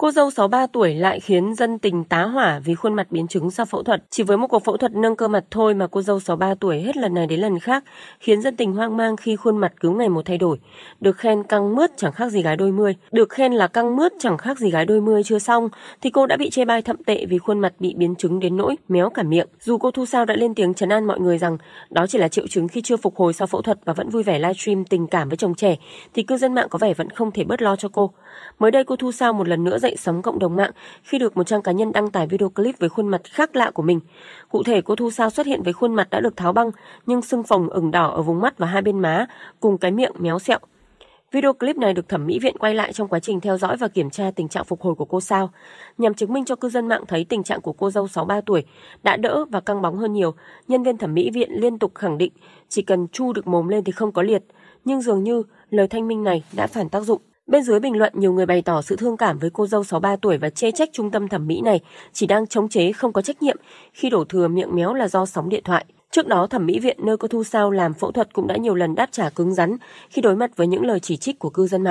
Cô dâu 63 tuổi lại khiến dân tình tá hỏa vì khuôn mặt biến chứng sau phẫu thuật. Chỉ với một cuộc phẫu thuật nâng cơ mặt thôi mà cô dâu 63 tuổi hết lần này đến lần khác khiến dân tình hoang mang khi khuôn mặt cứ ngày một thay đổi. Được khen căng mướt chẳng khác gì gái đôi mươi. Được khen là căng mướt chẳng khác gì gái đôi mươi chưa xong thì cô đã bị chê bai thậm tệ vì khuôn mặt bị biến chứng đến nỗi méo cả miệng. Dù cô Thu Sao đã lên tiếng trấn an mọi người rằng đó chỉ là triệu chứng khi chưa phục hồi sau phẫu thuật và vẫn vui vẻ livestream tình cảm với chồng trẻ thì cư dân mạng có vẻ vẫn không thể bớt lo cho cô. Mới đây cô Thu Sao một lần nữa dậy sóng cộng đồng mạng khi được một trang cá nhân đăng tải video clip với khuôn mặt khác lạ của mình. Cụ thể, cô Thu Sao xuất hiện với khuôn mặt đã được tháo băng nhưng sưng phồng ửng đỏ ở vùng mắt và hai bên má cùng cái miệng méo sẹo. Video clip này được thẩm mỹ viện quay lại trong quá trình theo dõi và kiểm tra tình trạng phục hồi của cô sao, nhằm chứng minh cho cư dân mạng thấy tình trạng của cô dâu 63 tuổi đã đỡ và căng bóng hơn nhiều. Nhân viên thẩm mỹ viện liên tục khẳng định chỉ cần chu được mồm lên thì không có liệt, nhưng dường như lời thanh minh này đã phản tác dụng. Bên dưới bình luận nhiều người bày tỏ sự thương cảm với cô dâu 63 tuổi và chê trách trung tâm thẩm mỹ này chỉ đang chống chế không có trách nhiệm khi đổ thừa miệng méo là do sóng điện thoại. Trước đó, thẩm mỹ viện nơi cô Thu Sao làm phẫu thuật cũng đã nhiều lần đáp trả cứng rắn khi đối mặt với những lời chỉ trích của cư dân mạng.